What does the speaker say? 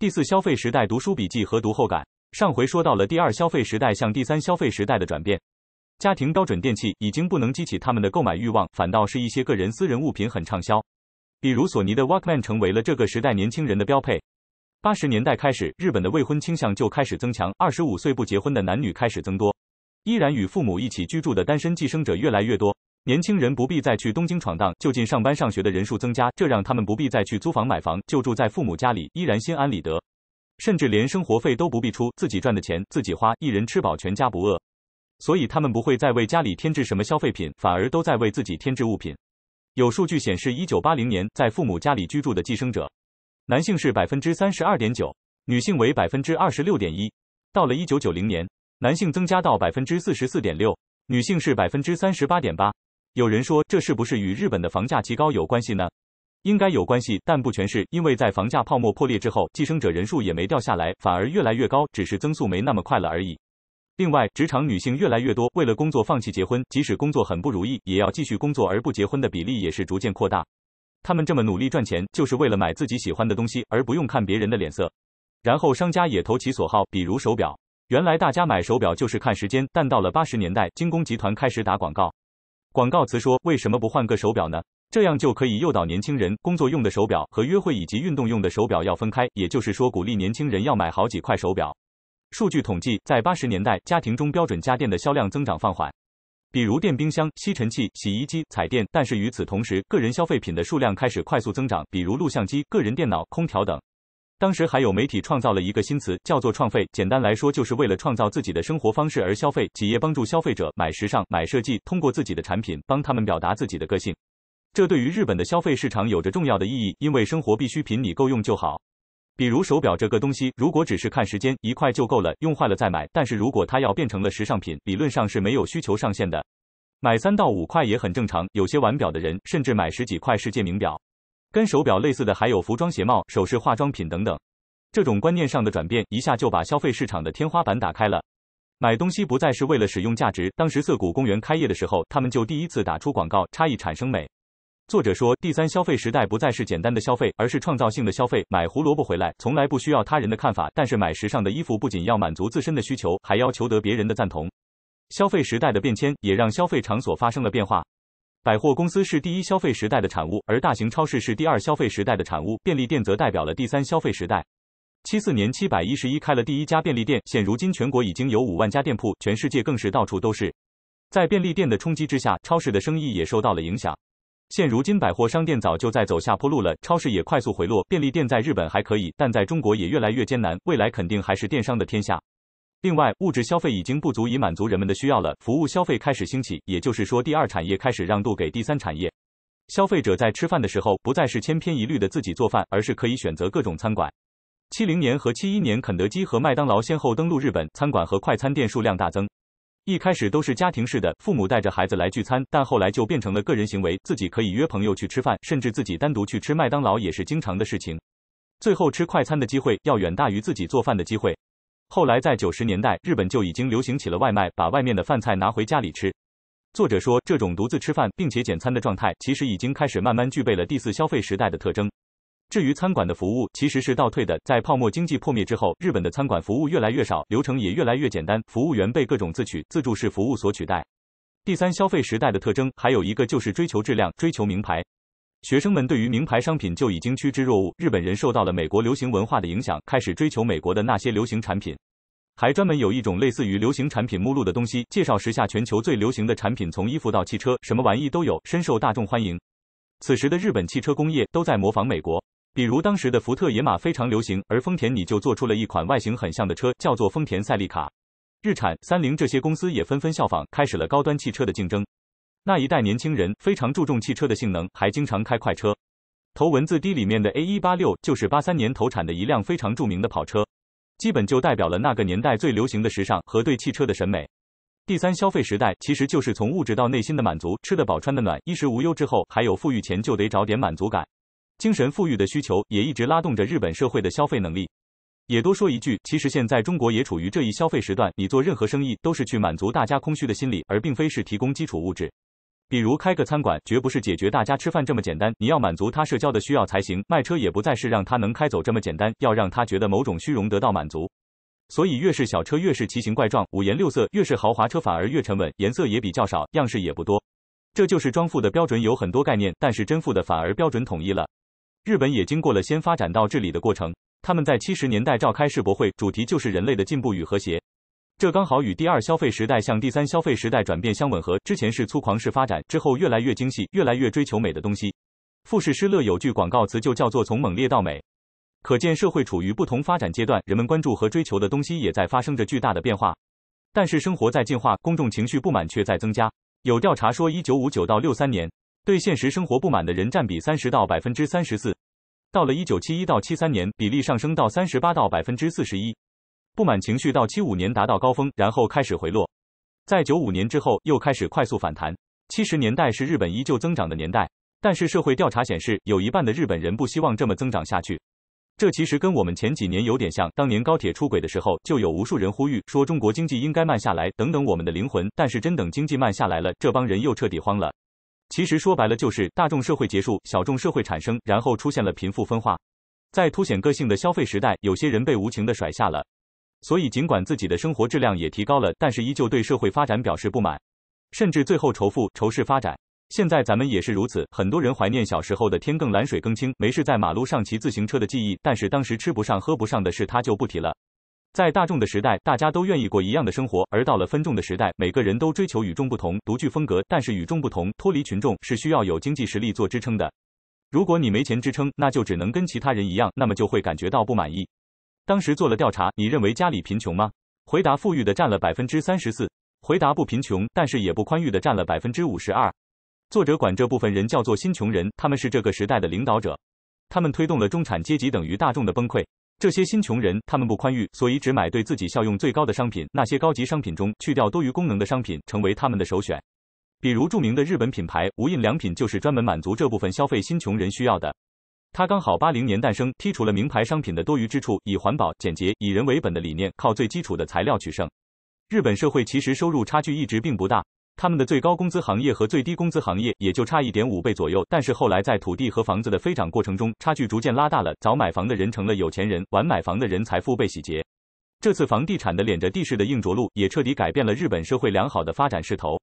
第四消费时代读书笔记和读后感。上回说到了第二消费时代向第三消费时代的转变，家庭标准电器已经不能激起他们的购买欲望，反倒是一些个人私人物品很畅销，比如索尼的 Walkman 成为了这个时代年轻人的标配。八十年代开始，日本的未婚倾向就开始增强，二十五岁不结婚的男女开始增多，依然与父母一起居住的单身寄生者越来越多。年轻人不必再去东京闯荡，就近上班上学的人数增加，这让他们不必再去租房买房，就住在父母家里，依然心安理得，甚至连生活费都不必出，自己赚的钱自己花，一人吃饱全家不饿，所以他们不会再为家里添置什么消费品，反而都在为自己添置物品。有数据显示，一九八零年在父母家里居住的寄生者，男性是百分之三十二点九，女性为百分之二十六点一。到了一九九零年，男性增加到百分之四十四点六，女性是百分之三十八点八。有人说这是不是与日本的房价极高有关系呢？应该有关系，但不全是因为在房价泡沫破裂之后，寄生者人数也没掉下来，反而越来越高，只是增速没那么快了而已。另外，职场女性越来越多，为了工作放弃结婚，即使工作很不如意，也要继续工作而不结婚的比例也是逐渐扩大。她们这么努力赚钱，就是为了买自己喜欢的东西，而不用看别人的脸色。然后商家也投其所好，比如手表。原来大家买手表就是看时间，但到了八十年代，精工集团开始打广告。广告词说：“为什么不换个手表呢？”这样就可以诱导年轻人工作用的手表和约会以及运动用的手表要分开，也就是说鼓励年轻人要买好几块手表。数据统计，在八十年代，家庭中标准家电的销量增长放缓，比如电冰箱、吸尘器、洗衣机、彩电；但是与此同时，个人消费品的数量开始快速增长，比如录像机、个人电脑、空调等。当时还有媒体创造了一个新词，叫做“创费”。简单来说，就是为了创造自己的生活方式而消费。企业帮助消费者买时尚、买设计，通过自己的产品帮他们表达自己的个性。这对于日本的消费市场有着重要的意义，因为生活必需品你够用就好。比如手表这个东西，如果只是看时间，一块就够了，用坏了再买。但是如果它要变成了时尚品，理论上是没有需求上限的，买三到五块也很正常。有些玩表的人甚至买十几块世界名表。跟手表类似的还有服装、鞋帽、首饰、化妆品等等。这种观念上的转变，一下就把消费市场的天花板打开了。买东西不再是为了使用价值。当时涩谷公园开业的时候，他们就第一次打出广告：“差异产生美。”作者说，第三消费时代不再是简单的消费，而是创造性的消费。买胡萝卜回来，从来不需要他人的看法；但是买时尚的衣服，不仅要满足自身的需求，还要求得别人的赞同。消费时代的变迁，也让消费场所发生了变化。百货公司是第一消费时代的产物，而大型超市是第二消费时代的产物，便利店则代表了第三消费时代。七四年，七百一十一开了第一家便利店，现如今全国已经有五万家店铺，全世界更是到处都是。在便利店的冲击之下，超市的生意也受到了影响。现如今，百货商店早就在走下坡路了，超市也快速回落。便利店在日本还可以，但在中国也越来越艰难，未来肯定还是电商的天下。另外，物质消费已经不足以满足人们的需要了，服务消费开始兴起，也就是说，第二产业开始让渡给第三产业。消费者在吃饭的时候不再是千篇一律的自己做饭，而是可以选择各种餐馆。七零年和七一年，肯德基和麦当劳先后登陆日本，餐馆和快餐店数量大增。一开始都是家庭式的，父母带着孩子来聚餐，但后来就变成了个人行为，自己可以约朋友去吃饭，甚至自己单独去吃麦当劳也是经常的事情。最后，吃快餐的机会要远大于自己做饭的机会。后来在九十年代，日本就已经流行起了外卖，把外面的饭菜拿回家里吃。作者说，这种独自吃饭并且简餐的状态，其实已经开始慢慢具备了第四消费时代的特征。至于餐馆的服务，其实是倒退的。在泡沫经济破灭之后，日本的餐馆服务越来越少，流程也越来越简单，服务员被各种自取自助式服务所取代。第三消费时代的特征还有一个就是追求质量，追求名牌。学生们对于名牌商品就已经趋之若鹜。日本人受到了美国流行文化的影响，开始追求美国的那些流行产品，还专门有一种类似于流行产品目录的东西，介绍时下全球最流行的产品，从衣服到汽车，什么玩意都有，深受大众欢迎。此时的日本汽车工业都在模仿美国，比如当时的福特野马非常流行，而丰田你就做出了一款外形很像的车，叫做丰田赛利卡。日产、三菱这些公司也纷纷效仿，开始了高端汽车的竞争。那一代年轻人非常注重汽车的性能，还经常开快车。头文字 D 里面的 A 一八六就是八三年投产的一辆非常著名的跑车，基本就代表了那个年代最流行的时尚和对汽车的审美。第三消费时代其实就是从物质到内心的满足，吃得饱穿得暖，衣食无忧之后，还有富裕前就得找点满足感，精神富裕的需求也一直拉动着日本社会的消费能力。也多说一句，其实现在中国也处于这一消费时段，你做任何生意都是去满足大家空虚的心理，而并非是提供基础物质。比如开个餐馆，绝不是解决大家吃饭这么简单，你要满足他社交的需要才行。卖车也不再是让他能开走这么简单，要让他觉得某种虚荣得到满足。所以越是小车越是奇形怪状、五颜六色，越是豪华车反而越沉稳，颜色也比较少，样式也不多。这就是装富的标准有很多概念，但是真富的反而标准统一了。日本也经过了先发展到治理的过程，他们在七十年代召开世博会，主题就是人类的进步与和谐。这刚好与第二消费时代向第三消费时代转变相吻合。之前是粗狂式发展，之后越来越精细，越来越追求美的东西。富士施乐有句广告词就叫做“从猛烈到美”，可见社会处于不同发展阶段，人们关注和追求的东西也在发生着巨大的变化。但是生活在进化，公众情绪不满却在增加。有调查说，一九五九到六三年，对现实生活不满的人占比三十到百分之三十四；到了一九七一到七三年，比例上升到三十八到百分之四十一。不满情绪到七五年达到高峰，然后开始回落，在九五年之后又开始快速反弹。七十年代是日本依旧增长的年代，但是社会调查显示，有一半的日本人不希望这么增长下去。这其实跟我们前几年有点像，当年高铁出轨的时候，就有无数人呼吁说中国经济应该慢下来，等等我们的灵魂。但是真等经济慢下来了，这帮人又彻底慌了。其实说白了就是大众社会结束，小众社会产生，然后出现了贫富分化。在凸显个性的消费时代，有些人被无情的甩下了。所以，尽管自己的生活质量也提高了，但是依旧对社会发展表示不满，甚至最后仇富、仇视发展。现在咱们也是如此，很多人怀念小时候的天更蓝、水更清、没事在马路上骑自行车的记忆，但是当时吃不上、喝不上的事他就不提了。在大众的时代，大家都愿意过一样的生活；而到了分众的时代，每个人都追求与众不同、独具风格。但是与众不同、脱离群众是需要有经济实力做支撑的。如果你没钱支撑，那就只能跟其他人一样，那么就会感觉到不满意。当时做了调查，你认为家里贫穷吗？回答富裕的占了百分之三十四，回答不贫穷但是也不宽裕的占了百分之五十二。作者管这部分人叫做新穷人，他们是这个时代的领导者，他们推动了中产阶级等于大众的崩溃。这些新穷人，他们不宽裕，所以只买对自己效用最高的商品。那些高级商品中去掉多余功能的商品，成为他们的首选。比如著名的日本品牌无印良品，就是专门满足这部分消费新穷人需要的。他刚好八零年诞生，剔除了名牌商品的多余之处，以环保、简洁、以人为本的理念，靠最基础的材料取胜。日本社会其实收入差距一直并不大，他们的最高工资行业和最低工资行业也就差一点五倍左右。但是后来在土地和房子的飞涨过程中，差距逐渐拉大了。早买房的人成了有钱人，晚买房的人财富被洗劫。这次房地产的脸着地势的硬着陆，也彻底改变了日本社会良好的发展势头。